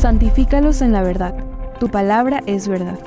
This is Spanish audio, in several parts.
santifícalos en la verdad. Tu palabra es verdad.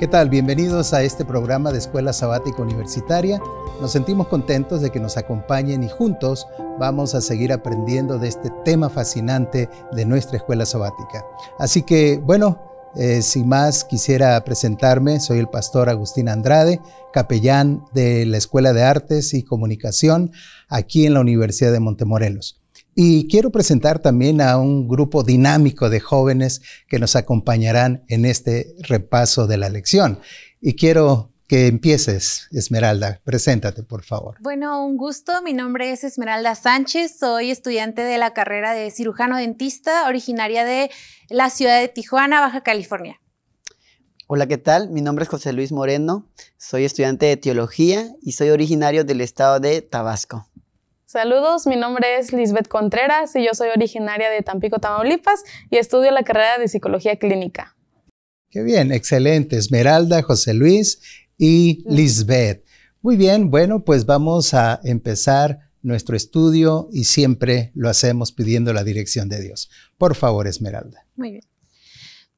¿Qué tal? Bienvenidos a este programa de Escuela Sabática Universitaria. Nos sentimos contentos de que nos acompañen y juntos vamos a seguir aprendiendo de este tema fascinante de nuestra escuela sabática. Así que, bueno, eh, sin más, quisiera presentarme. Soy el pastor Agustín Andrade, capellán de la Escuela de Artes y Comunicación aquí en la Universidad de Montemorelos. Y quiero presentar también a un grupo dinámico de jóvenes que nos acompañarán en este repaso de la lección. Y quiero que empieces, Esmeralda. Preséntate, por favor. Bueno, un gusto. Mi nombre es Esmeralda Sánchez. Soy estudiante de la carrera de cirujano dentista, originaria de la ciudad de Tijuana, Baja California. Hola, ¿qué tal? Mi nombre es José Luis Moreno. Soy estudiante de teología y soy originario del estado de Tabasco. Saludos, mi nombre es Lisbeth Contreras y yo soy originaria de Tampico, Tamaulipas y estudio la carrera de psicología clínica. Qué bien, excelente. Esmeralda, José Luis y Lisbeth. Muy bien, bueno, pues vamos a empezar nuestro estudio y siempre lo hacemos pidiendo la dirección de Dios. Por favor, Esmeralda. Muy bien.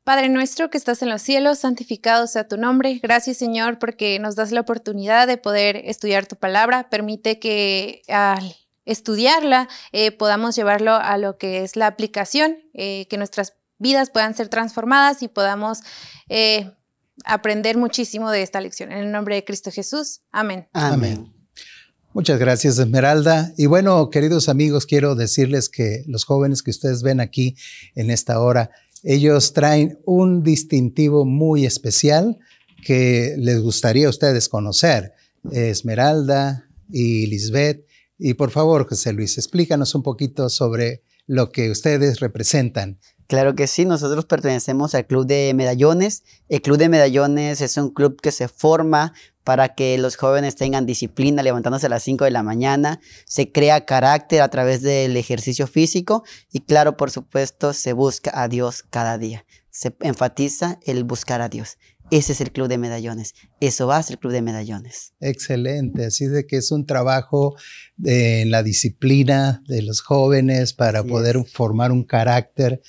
Padre nuestro que estás en los cielos, santificado sea tu nombre. Gracias Señor porque nos das la oportunidad de poder estudiar tu palabra. Permite que al estudiarla eh, podamos llevarlo a lo que es la aplicación, eh, que nuestras vidas puedan ser transformadas y podamos... Eh, aprender muchísimo de esta lección. En el nombre de Cristo Jesús. Amén. Amén. Muchas gracias, Esmeralda. Y bueno, queridos amigos, quiero decirles que los jóvenes que ustedes ven aquí en esta hora, ellos traen un distintivo muy especial que les gustaría a ustedes conocer. Esmeralda y Lisbeth. Y por favor, José Luis, explícanos un poquito sobre lo que ustedes representan Claro que sí, nosotros pertenecemos al Club de Medallones. El Club de Medallones es un club que se forma para que los jóvenes tengan disciplina levantándose a las 5 de la mañana, se crea carácter a través del ejercicio físico y claro, por supuesto, se busca a Dios cada día. Se enfatiza el buscar a Dios. Ese es el Club de Medallones. Eso va a ser el Club de Medallones. Excelente. Así de que es un trabajo de, eh, en la disciplina de los jóvenes para poder formar un carácter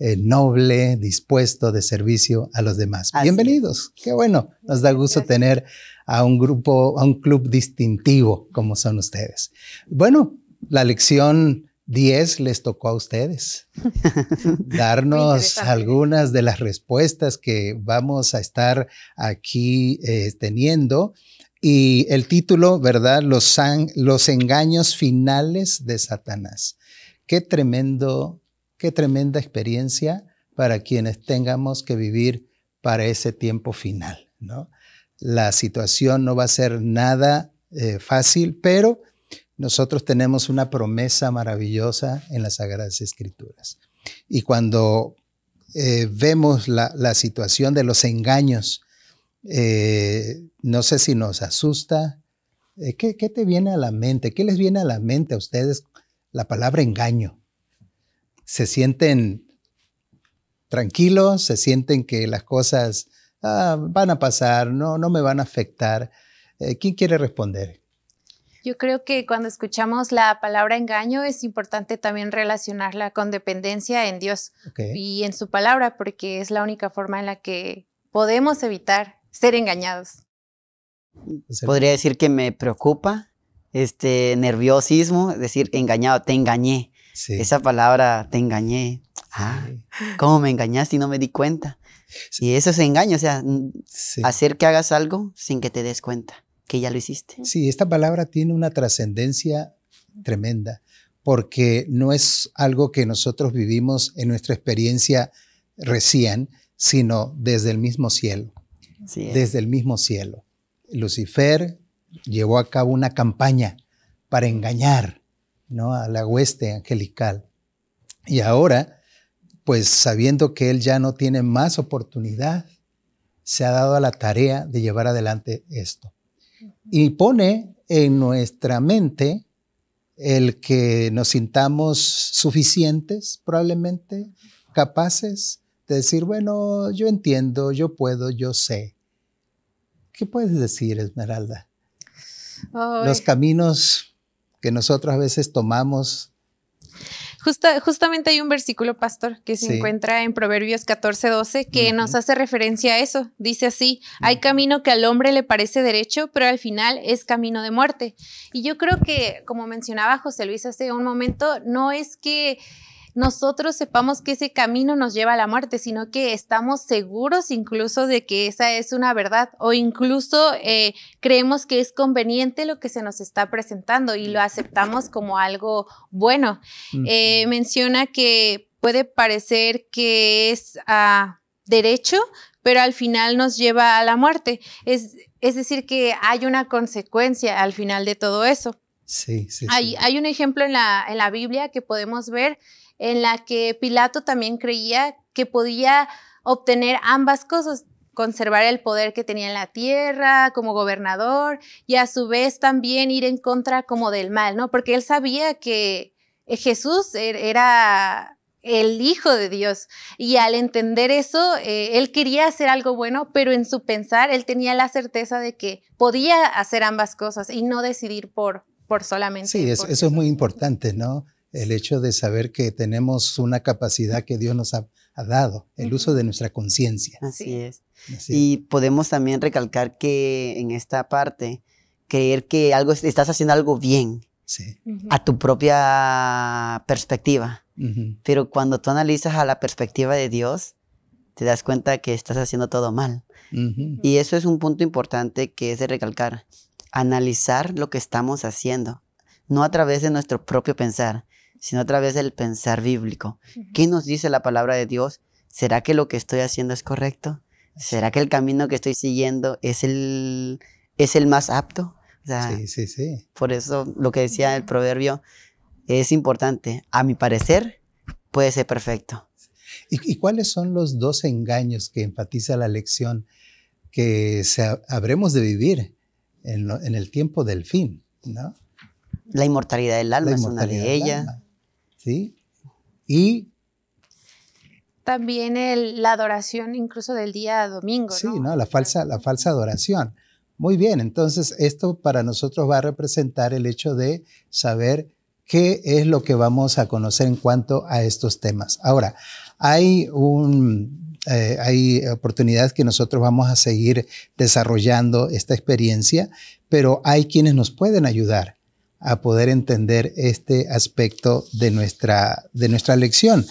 eh, noble, dispuesto, de servicio a los demás. Bienvenidos. Qué bueno. Nos da gusto tener a un grupo, a un club distintivo como son ustedes. Bueno, la lección 10 les tocó a ustedes darnos algunas de las respuestas que vamos a estar aquí eh, teniendo. Y el título, ¿verdad? Los, los engaños finales de Satanás. Qué tremendo Qué tremenda experiencia para quienes tengamos que vivir para ese tiempo final. ¿no? La situación no va a ser nada eh, fácil, pero nosotros tenemos una promesa maravillosa en las Sagradas Escrituras. Y cuando eh, vemos la, situación de los engaños, eh, no sé si nos asusta. ¿Qué te viene a la mente? ¿Qué les viene a la mente a ustedes la palabra engaño? se sienten tranquilos, se sienten que las cosas ah, van a pasar, no, no me van a afectar. Eh, ¿Quién quiere responder? Yo creo que cuando escuchamos la palabra engaño es importante también relacionarla con dependencia en Dios y en su palabra, porque es la única forma en la que podemos evitar ser engañados. Pues Podría decir que me preocupa este nerviosismo, es decir, engañado, te engañé. Esa palabra, te engañé. Ah, ¿cómo me engañaste y no me di cuenta? Y eso es engaño, o sea, hacer que hagas algo sin que te des cuenta que ya lo hiciste. Sí, esta palabra tiene una trascendencia tremenda, porque no es algo que nosotros vivimos en nuestra experiencia recién, sino desde el mismo cielo. desde el mismo cielo. Lucifer llevó a cabo una campaña para engañar a la hueste angelical. Y ahora, pues sabiendo que él ya no tiene más oportunidad, se ha dado a la tarea de llevar adelante esto. Y pone en nuestra mente el que nos sintamos suficientes, probablemente, capaces de decir, bueno, yo entiendo, yo puedo, yo sé. ¿Qué puedes decir, Esmeralda? Los caminos que nosotros a veces tomamos. justamente hay un versículo, pastor, que se encuentra en Proverbios 14, 12, que nos hace referencia a eso. Dice así, hay camino que al hombre le parece derecho, pero al final es camino de muerte. Y yo creo que, como mencionaba José Luis hace un momento, no es que nosotros sepamos que ese camino nos lleva a la muerte, sino que estamos seguros incluso de que esa es una verdad o incluso eh, creemos que es conveniente lo que se nos está presentando y lo aceptamos como algo bueno. Eh, menciona que puede parecer que es ah, derecho, pero al final nos lleva a la muerte. Es, decir, que hay una consecuencia al final de todo eso. Sí, sí. Hay, un ejemplo en la Biblia que podemos ver en la que Pilato también creía que podía obtener ambas cosas, conservar el poder que tenía en la tierra como gobernador y a su vez también ir en contra como del mal, ¿no? Porque él sabía que eh, Jesús er, era el Hijo de Dios. Y al entender eso, eh, él quería hacer algo bueno, pero en su pensar, él tenía la certeza de que podía hacer ambas cosas y no decidir por, por solamente. Sí, eso es muy importante, ¿no? el hecho de saber que tenemos una capacidad que Dios nos ha, dado, el uso de nuestra conciencia. Así es. Y podemos también recalcar que en esta parte, creer que algo, estás haciendo algo bien a tu propia perspectiva. Pero cuando tú analizas a la perspectiva de Dios, te das cuenta que estás haciendo todo mal. Y eso es un punto importante que es de recalcar, analizar lo que estamos haciendo, no a través de nuestro propio pensar, sino a través del pensar bíblico. ¿Qué nos dice la palabra de Dios? ¿Será que lo que estoy haciendo es correcto? ¿Será que el camino que estoy siguiendo es el, es el más apto? sí, sí, sí. Por eso lo que decía el proverbio es importante. A mi parecer, puede ser perfecto. ¿Y, cuáles son los dos engaños que enfatiza la lección que habremos de vivir en, el tiempo del fin? La inmortalidad del alma es una de ellas. ¿sí? Y también la adoración incluso del día domingo. Sí, ¿no? La, falsa, la falsa adoración. Muy bien, entonces esto para nosotros va a representar el hecho de saber qué es lo que vamos a conocer en cuanto a estos temas. Ahora, hay un... Eh, hay oportunidades que nosotros vamos a seguir desarrollando esta experiencia, pero hay quienes nos pueden ayudar a poder entender este aspecto de nuestra, de nuestra lección.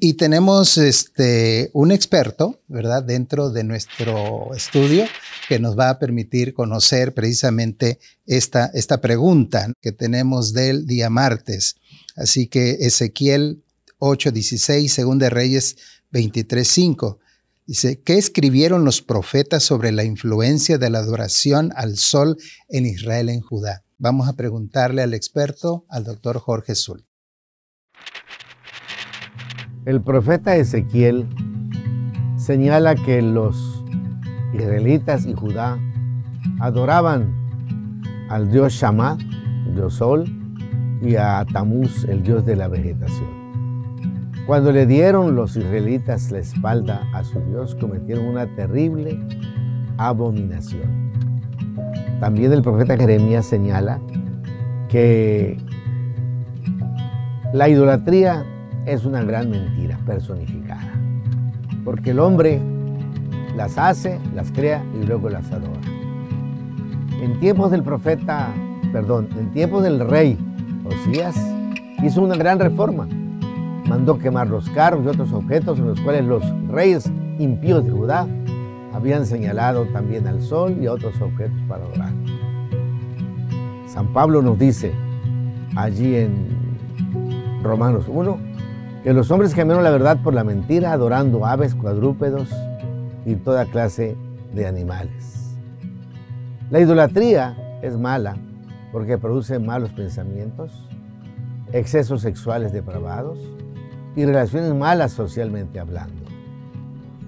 Y tenemos este, un experto, ¿verdad?, dentro de nuestro estudio que nos va a permitir conocer precisamente esta, esta pregunta que tenemos del día martes. Así que Ezequiel 8:16, Segunda Reyes 23:5. Dice, ¿qué escribieron los profetas sobre la influencia de la adoración al sol en Israel en Judá? Vamos a preguntarle al experto, al doctor Jorge Sul. El profeta Ezequiel señala que los israelitas y Judá adoraban al dios Shamá, dios sol, y a Tamuz, el dios de la vegetación. Cuando le dieron los israelitas la espalda a su Dios, cometieron una terrible abominación. También el profeta Jeremías señala que la idolatría es una gran mentira personificada, porque el hombre las hace, las crea y luego las adora. En tiempos del profeta, perdón, en tiempos del rey Osías, hizo una gran reforma. Mandó quemar los carros y otros objetos en los cuales los reyes impíos de Judá habían señalado también al sol y a otros objetos para adorar. San Pablo nos dice allí en Romanos 1 que los hombres cambiaron la verdad por la mentira, adorando aves, cuadrúpedos y toda clase de animales. La idolatría es mala porque produce malos pensamientos, excesos sexuales depravados y relaciones malas socialmente hablando.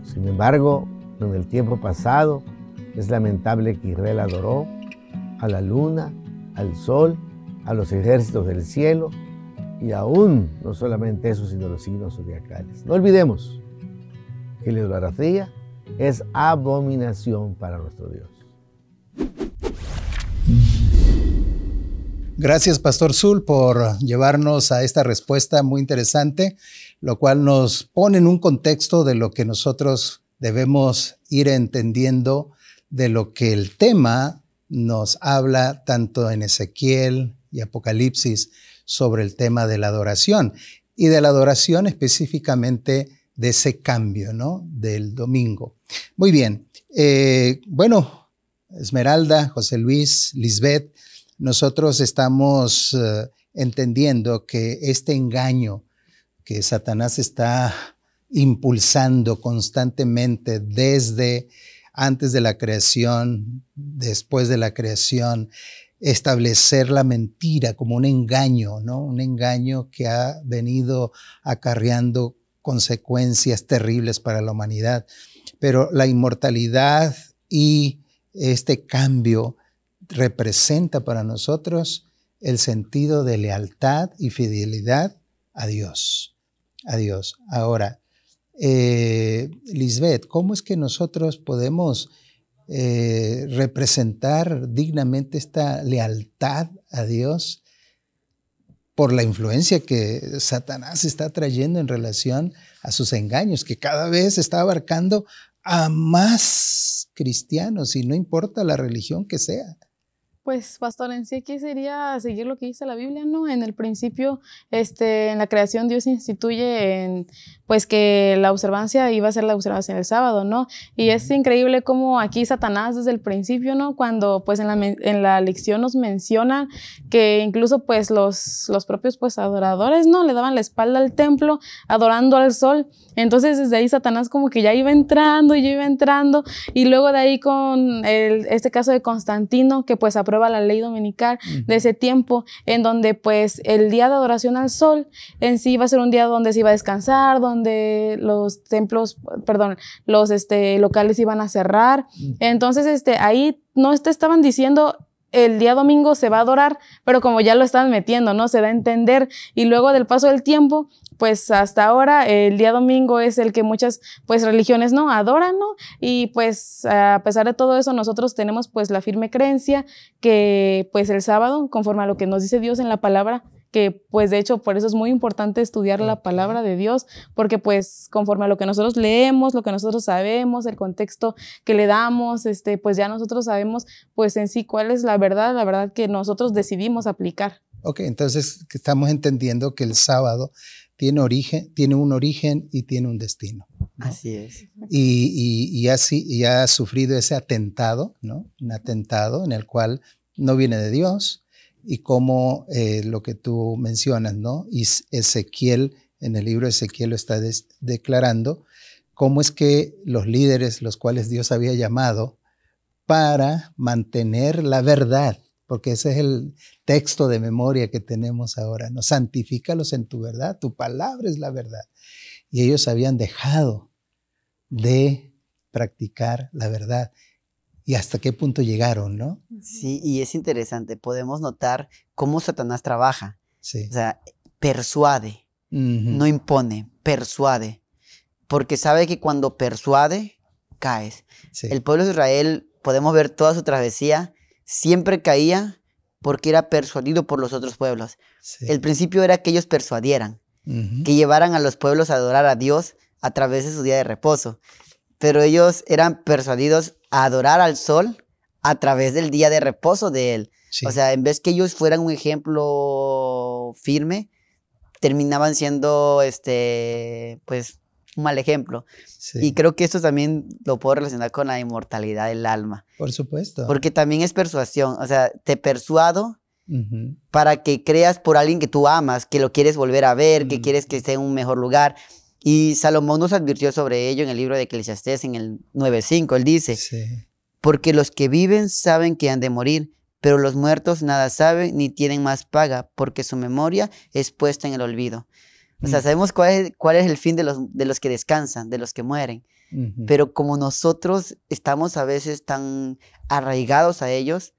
Sin embargo, en el tiempo pasado es lamentable que Israel adoró a la luna, al sol, a los ejércitos del cielo y aún no solamente eso, sino los signos zodiacales. No olvidemos que la idolatría es abominación para nuestro Dios. Gracias, Pastor Zul, por llevarnos a esta respuesta muy interesante, lo cual nos pone en un contexto de lo que nosotros debemos ir entendiendo de lo que el tema nos habla tanto en Ezequiel y Apocalipsis sobre el tema de la adoración y de la adoración específicamente de ese cambio, ¿no? Del domingo. Muy bien. Eh, bueno, Esmeralda, José Luis, Lisbeth, nosotros estamos eh, entendiendo que este engaño que Satanás está impulsando constantemente desde antes de la creación, después de la creación, establecer la mentira como un engaño, ¿no? Un engaño que ha venido acarreando consecuencias terribles para la humanidad. Pero la inmortalidad y este cambio representa para nosotros el sentido de lealtad y fidelidad a Dios. A Dios. Ahora, eh, Lisbeth, ¿cómo es que nosotros podemos eh, representar dignamente esta lealtad a Dios por la influencia que Satanás está trayendo en relación a sus engaños, que cada vez está abarcando a más cristianos y no importa la religión que sea? Pues, pastor, en sí aquí sería seguir lo que dice la Biblia, ¿no? En el principio, este, en la creación Dios instituye en, pues que la observancia iba a ser la observancia del sábado, ¿no? Y es increíble cómo aquí Satanás desde el principio, ¿no? Cuando pues en la, lección nos menciona que incluso pues los, los propios pues adoradores, ¿no? Le daban la espalda al templo adorando al sol entonces desde ahí Satanás como que ya iba entrando y yo iba entrando y luego de ahí con el, este caso de Constantino que pues aprueba la ley dominical de ese tiempo en donde pues el día de adoración al sol en sí iba a ser un día donde se iba a descansar, donde los templos, perdón, los este, locales iban a cerrar. Entonces este, ahí no te estaban diciendo el día domingo se va a adorar, pero como ya lo están metiendo, ¿no? Se da a entender y luego del paso del tiempo, pues hasta ahora el día domingo es el que muchas pues religiones no adoran, ¿no? Y pues a pesar de todo eso nosotros tenemos pues la firme creencia que pues el sábado, conforme a lo que nos dice Dios en la palabra, que pues de hecho por eso es muy importante estudiar la palabra de Dios, porque pues conforme a lo que nosotros leemos, lo que nosotros sabemos, el contexto que le damos, este, pues ya nosotros sabemos pues en sí cuál es la verdad, la verdad que nosotros decidimos aplicar. Ok, entonces estamos entendiendo que el sábado tiene origen, tiene un origen y tiene un destino. Así es. Y, así, y ha sufrido ese atentado, ¿no? Un atentado en el cual no viene de Dios, y como eh, lo que tú mencionas, ¿no? Y Ezequiel, en el libro de Ezequiel lo está declarando, cómo es que los líderes, los cuales Dios había llamado, para mantener la verdad, porque ese es el texto de memoria que tenemos ahora, ¿no? Santifícalos en tu verdad, tu palabra es la verdad. Y ellos habían dejado de practicar la verdad y hasta qué punto llegaron, ¿no? Sí, y es interesante, podemos notar cómo Satanás trabaja. Sí. O sea, persuade, no impone, persuade, porque sabe que cuando persuade, caes. El pueblo de Israel, podemos ver toda su travesía, siempre caía porque era persuadido por los otros pueblos. El principio era que ellos persuadieran, que llevaran a los pueblos a adorar a Dios a través de su día de reposo pero ellos eran persuadidos a adorar al sol a través del día de reposo de él. O sea, en vez que ellos fueran un ejemplo firme, terminaban siendo, este, pues, un mal ejemplo. Y creo que esto también lo puedo relacionar con la inmortalidad del alma. Por supuesto. Porque también es persuasión, o sea, te persuado para que creas por alguien que tú amas, que lo quieres volver a ver, que mm. quieres que esté en un mejor lugar. Y Salomón nos advirtió sobre ello en el libro de Eclesiastés en el 9.5. Él dice, porque los que viven saben que han de morir, pero los muertos nada saben ni tienen más paga, porque su memoria es puesta en el olvido. O sea, mm. sabemos cuál es, el fin de los, de los que descansan, de los que mueren. Pero como nosotros estamos a veces tan arraigados a ellos,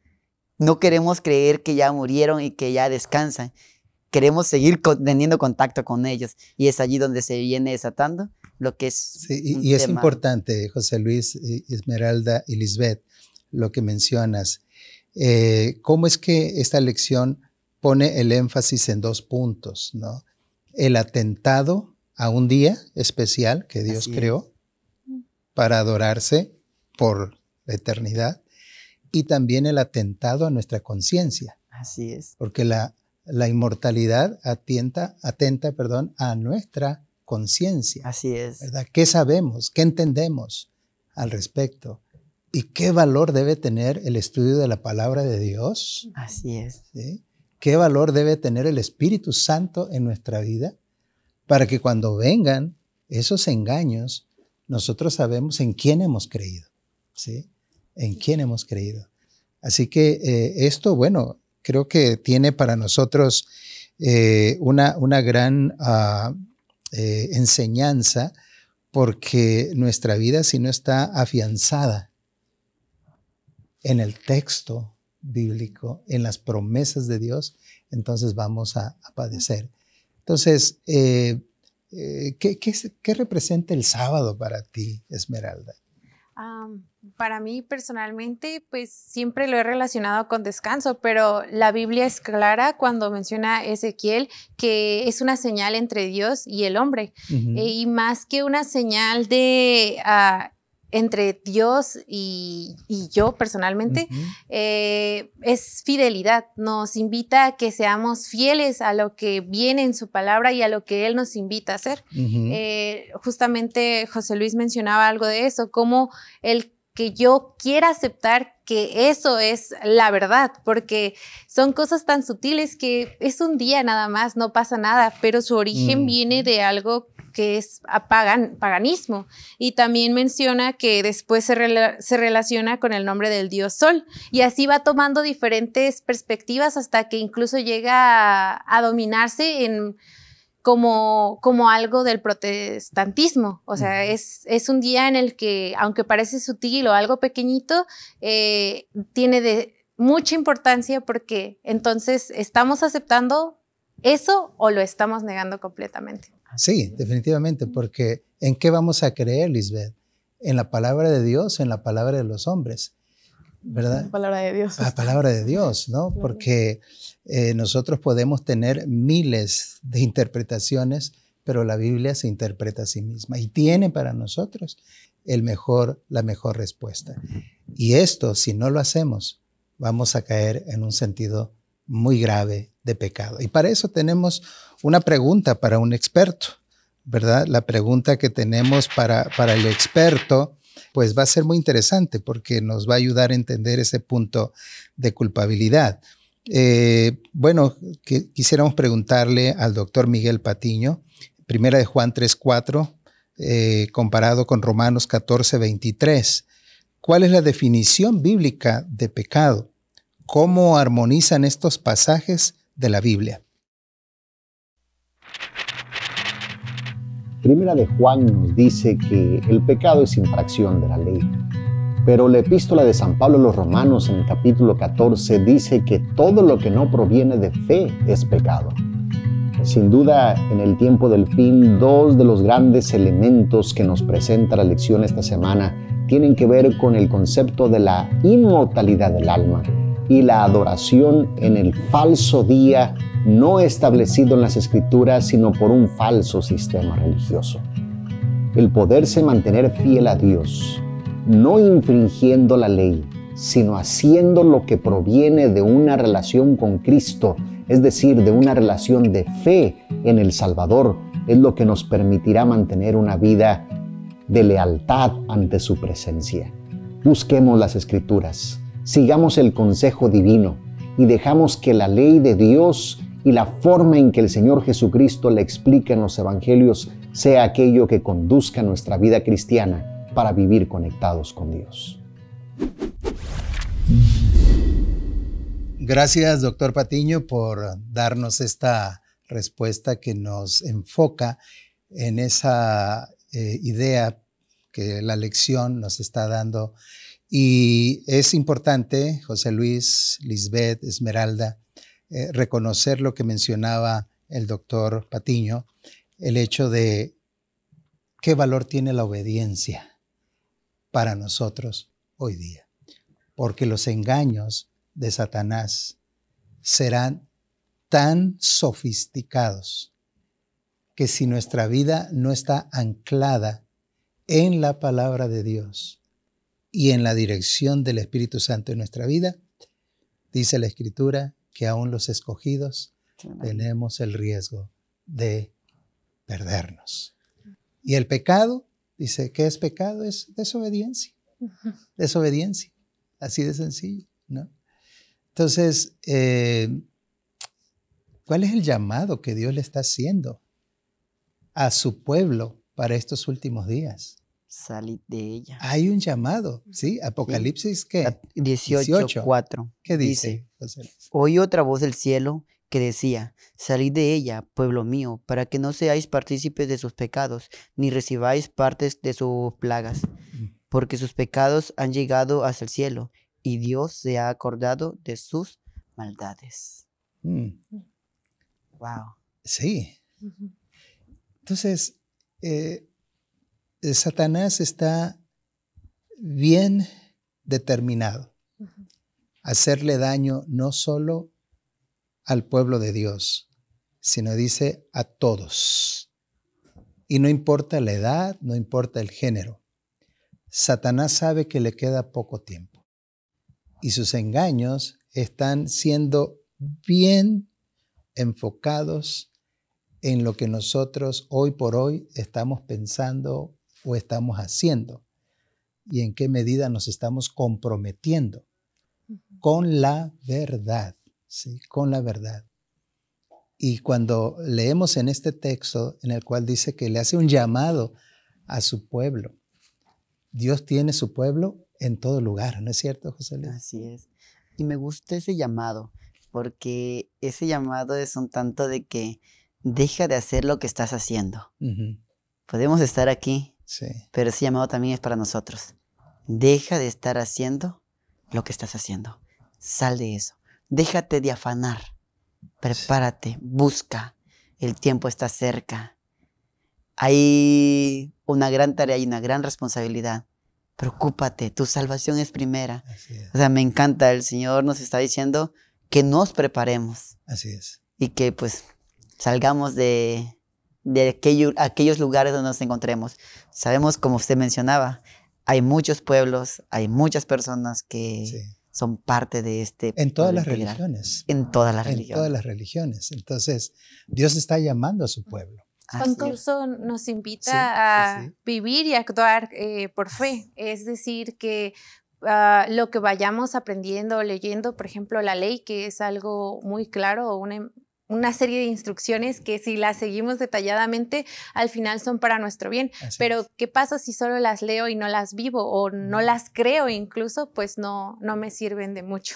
no queremos creer que ya murieron y que ya descansan queremos seguir teniendo contacto con ellos y es allí donde se viene desatando lo que es. Sí, y, es importante, José Luis, eh, Esmeralda y Lisbeth, lo que mencionas. Eh, ¿Cómo es que esta lección pone el énfasis en dos puntos? ¿no? El atentado a un día especial que Dios creó para adorarse por la eternidad y también el atentado a nuestra conciencia. Así es. Porque la la inmortalidad atenta, atenta perdón, a nuestra conciencia. Así es. ¿verdad? ¿Qué sabemos? ¿Qué entendemos al respecto? ¿Y qué valor debe tener el estudio de la palabra de Dios? Así es. ¿Qué valor debe tener el Espíritu Santo en nuestra vida? Para que cuando vengan esos engaños, nosotros sabemos en quién hemos creído. ¿Sí? En quién hemos creído. Así que eh, esto, bueno, creo que tiene para nosotros eh, una, una, gran ah, eh, enseñanza porque nuestra vida si no está afianzada en el texto bíblico, en las promesas de Dios, entonces vamos a, padecer. Entonces, eh, ¿qué, qué, representa el sábado para ti, Esmeralda? para mí personalmente, pues siempre lo he relacionado con descanso, pero la Biblia es clara cuando menciona Ezequiel que es una señal entre Dios y el hombre. Eh, y más que una señal de ah, entre Dios y, yo personalmente, eh, es fidelidad. Nos invita a que seamos fieles a lo que viene en su palabra y a lo que Él nos invita a hacer. Eh, justamente José Luis mencionaba algo de eso, como el yo quiera aceptar que eso es la verdad, porque son cosas tan sutiles que es un día nada más, no pasa nada, pero su origen viene de algo que es pagan, paganismo. Y también menciona que después se, relaciona con el nombre del dios Sol. Y así va tomando diferentes perspectivas hasta que incluso llega a dominarse en como, algo del protestantismo. O sea, es, un día en el que, aunque parece sutil o algo pequeñito, eh, tiene mucha importancia porque entonces estamos aceptando eso o lo estamos negando completamente. Sí, definitivamente, porque ¿en qué vamos a creer, Lisbeth? ¿En la palabra de Dios o en la palabra de los hombres? ¿verdad? La palabra de Dios. La palabra de Dios, ¿no? Porque eh, nosotros podemos tener miles de interpretaciones, pero la Biblia se interpreta a sí misma y tiene para nosotros el mejor, la mejor respuesta. Y esto, si no lo hacemos, vamos a caer en un sentido muy grave de pecado. Y para eso tenemos una pregunta para un experto, ¿verdad? La pregunta que tenemos para, para el experto pues va a ser muy interesante porque nos va a ayudar a entender ese punto de culpabilidad. Eh, bueno, que, quisiéramos preguntarle al doctor Miguel Patiño, primera de Juan 3.4, eh, comparado con Romanos 14.23. ¿Cuál es la definición bíblica de pecado? ¿Cómo armonizan estos pasajes de la Biblia? Primera de Juan nos dice que el pecado es infracción de la ley. Pero la epístola de San Pablo a los Romanos en el capítulo 14 dice que todo lo que no proviene de fe es pecado. Sin duda, en el tiempo del fin, dos de los grandes elementos que nos presenta la lección esta semana tienen que ver con el concepto de la inmortalidad del alma y la adoración en el falso día no establecido en las escrituras, sino por un falso sistema religioso. El poderse mantener fiel a Dios, no infringiendo la ley, sino haciendo lo que proviene de una relación con Cristo, es decir, de una relación de fe en el Salvador, es lo que nos permitirá mantener una vida de lealtad ante su presencia. Busquemos las escrituras, sigamos el consejo divino y dejamos que la ley de Dios y la forma en que el Señor Jesucristo la explica en los Evangelios sea aquello que conduzca nuestra vida cristiana para vivir conectados con Dios. Gracias, doctor Patiño, por darnos esta respuesta que nos enfoca en esa eh, idea que la lección nos está dando y es importante, José Luis, Lisbeth, Esmeralda, eh, reconocer lo que mencionaba el doctor Patiño, el hecho de qué valor tiene la obediencia para nosotros hoy día. Porque los engaños de Satanás serán tan sofisticados que si nuestra vida no está anclada en la palabra de Dios, y en la dirección del Espíritu Santo en nuestra vida, dice la Escritura que aún los escogidos tenemos el riesgo de perdernos. Y el pecado, dice, ¿qué es pecado? Es desobediencia. Desobediencia. Así de sencillo, ¿no? Entonces, eh, ¿cuál es el llamado que Dios le está haciendo a su pueblo para estos últimos días? salid de ella. Hay un llamado, ¿sí? Apocalipsis, ¿qué? 18, ¿Qué dice? dice? otra voz del cielo que decía, salid de ella, pueblo mío, para que no seáis partícipes de sus pecados, ni recibáis partes de sus plagas, mm. porque sus pecados han llegado hasta el cielo, y Dios se ha acordado de sus maldades. Wow. Mm. Sí. Entonces, eh, eh, Satanás está bien determinado a hacerle daño no solo al pueblo de Dios, sino dice a todos. Y no importa la edad, no importa el género. Satanás sabe que le queda poco tiempo. Y sus engaños están siendo bien enfocados en lo que nosotros hoy por hoy estamos pensando o estamos haciendo y en qué medida nos estamos comprometiendo con la verdad, ¿sí? con la verdad. Y cuando leemos en este texto en el cual dice que le hace un llamado a su pueblo, Dios tiene su pueblo en todo lugar, ¿no es cierto, José Luis? Así es. Y me gusta ese llamado, porque ese llamado es un tanto de que deja de hacer lo que estás haciendo. Podemos estar aquí, pero ese llamado también es para nosotros. Deja de estar haciendo lo que estás haciendo. Sal de eso. Déjate de afanar. Prepárate, busca. El tiempo está cerca. Hay una gran tarea y una gran responsabilidad. Preocúpate, tu salvación es primera. O sea, me encanta, el Señor nos está diciendo que nos preparemos. Así es. Y que pues salgamos de, de aquellos lugares donde nos encontremos. Sabemos, como usted mencionaba, hay muchos pueblos, hay muchas personas que son parte de este. En todas las religiones. En todas las religiones. En todas las religiones. Entonces, Dios está llamando a su pueblo. Juan nos invita a vivir y actuar eh, por fe. Es decir, que ah, lo que vayamos aprendiendo, leyendo, por ejemplo, la ley, que es algo muy claro, o una, una serie de instrucciones que si las seguimos detalladamente, al final son para nuestro bien. Pero, ¿qué pasa si solo las leo y no las vivo o no las creo incluso? Pues no, no me sirven de mucho.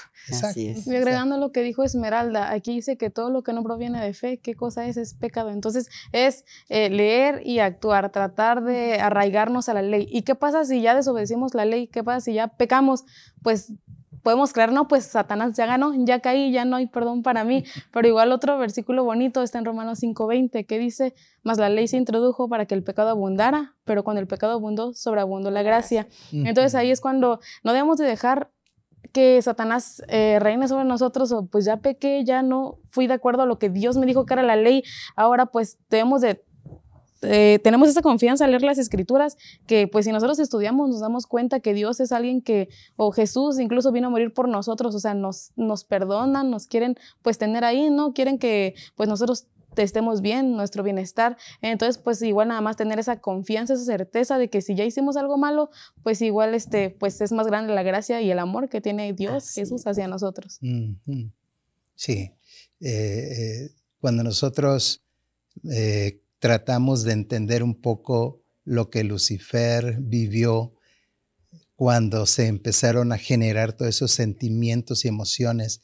Y agregando lo que dijo Esmeralda, aquí dice que todo lo que no proviene de fe, ¿qué cosa es? Es pecado. Entonces, es eh, leer y actuar, tratar de arraigarnos a la ley. ¿Y qué pasa si ya desobedecimos la ley? ¿Qué pasa si ya pecamos? Pues podemos creer, no, pues Satanás ya ganó, ya caí, ya no hay perdón para mí. Pero igual otro versículo bonito está en Romanos 5:20 que dice, más la ley se introdujo para que el pecado abundara, pero cuando el pecado abundó, sobreabundó la gracia. Entonces ahí es cuando no debemos de dejar que Satanás eh, reine sobre nosotros o pues ya pequé, ya no fui de acuerdo a lo que Dios me dijo que era la ley, ahora pues debemos de eh, tenemos esa confianza al leer las escrituras, que pues si nosotros estudiamos nos damos cuenta que Dios es alguien que, o Jesús incluso vino a morir por nosotros, o sea, nos, nos perdonan, nos quieren pues tener ahí, ¿no? Quieren que pues nosotros estemos bien, nuestro bienestar. Entonces, pues igual nada más tener esa confianza, esa certeza de que si ya hicimos algo malo, pues igual este, pues es más grande la gracia y el amor que tiene Dios, Jesús, hacia nosotros. Sí. Eh, eh, cuando nosotros eh, tratamos de entender un poco lo que Lucifer vivió cuando se empezaron a generar todos esos sentimientos y emociones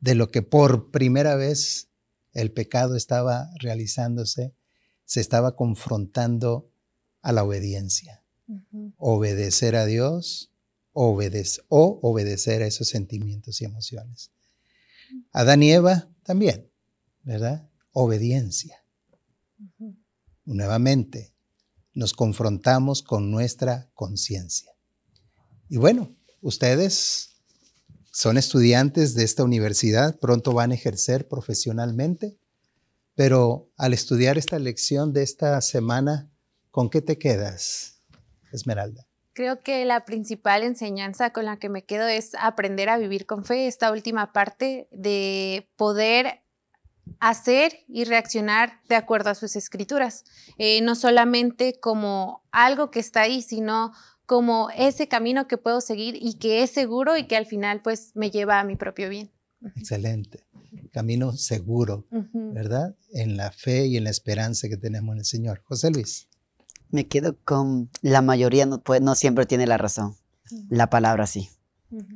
de lo que por primera vez el pecado estaba realizándose, se estaba confrontando a la obediencia. Obedecer a Dios o obedecer a esos sentimientos y emociones. Adán y Eva también, ¿verdad? Obediencia. Nuevamente, nos confrontamos con nuestra conciencia. Y bueno, ustedes son estudiantes de esta universidad, pronto van a ejercer profesionalmente, pero al estudiar esta lección de esta semana, ¿con qué te quedas, Esmeralda? Creo que la principal enseñanza con la que me quedo es aprender a vivir con fe, esta última parte de poder hacer y reaccionar de acuerdo a sus escrituras, eh, no solamente como algo que está ahí, sino como ese camino que puedo seguir y que es seguro y que al final pues me lleva a mi propio bien. Excelente. Camino seguro, ¿verdad? En la fe y en la esperanza que tenemos en el Señor. José Luis. Me quedo con la mayoría no, pues, no siempre tiene la razón. La palabra sí.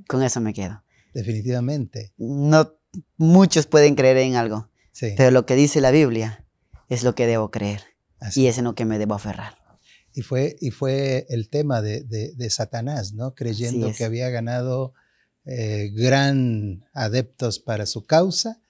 Con eso me quedo. Definitivamente. No muchos pueden creer en algo, pero lo que dice la Biblia es lo que debo creer. Y es en lo que me debo aferrar. Y fue, y fue el tema de, de, Satanás, ¿no? Creyendo que había ganado eh, gran adeptos para su causa,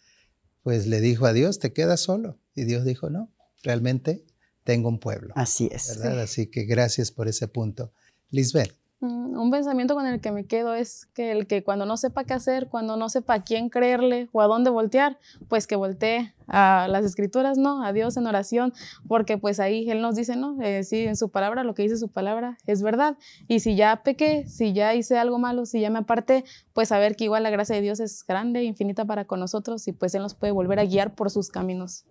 pues le dijo a Dios, te quedas solo. Y Dios dijo, no, realmente tengo un pueblo. Así es. ¿verdad? Así que gracias por ese punto. Lisbeth. Mm, un pensamiento con el que me quedo es que el que cuando no sepa qué hacer, cuando no sepa a quién creerle o a dónde voltear, pues que voltee a las escrituras, ¿no? A Dios en oración, porque pues ahí Él nos dice, ¿no? Eh, sí, en su palabra, lo que dice su palabra es verdad. Y si ya pequé, si ya hice algo malo, si ya me aparté, pues saber que igual la gracia de Dios es grande, infinita para con nosotros y pues Él nos puede volver a guiar por sus caminos,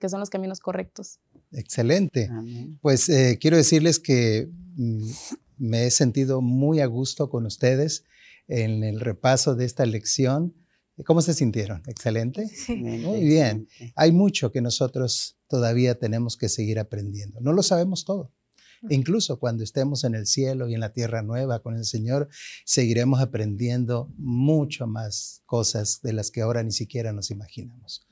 que son los caminos correctos. Excelente. Pues eh, quiero decirles que... Mm, me he sentido muy a gusto con ustedes en el repaso de esta lección. ¿Cómo se sintieron? ¿Excelente? Muy bien. Hay mucho que nosotros todavía tenemos que seguir aprendiendo. No lo sabemos todo. incluso cuando estemos en el cielo y en la tierra nueva con el Señor, seguiremos aprendiendo mucho más cosas de las que ahora ni siquiera nos imaginamos.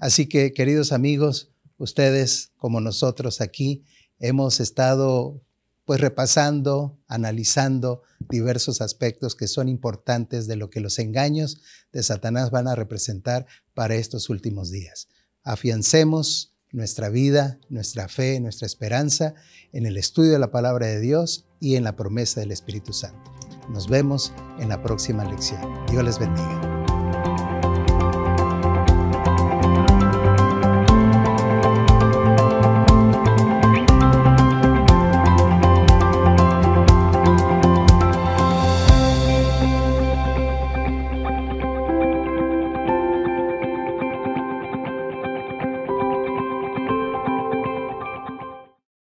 Así que, queridos amigos, ustedes como nosotros aquí hemos estado pues repasando, analizando diversos aspectos que son importantes de lo que los engaños de Satanás van a representar para estos últimos días. Afiancemos nuestra vida, nuestra fe, nuestra esperanza en el estudio de la palabra de Dios y en la promesa del Espíritu Santo. Nos vemos en la próxima lección. Dios les bendiga.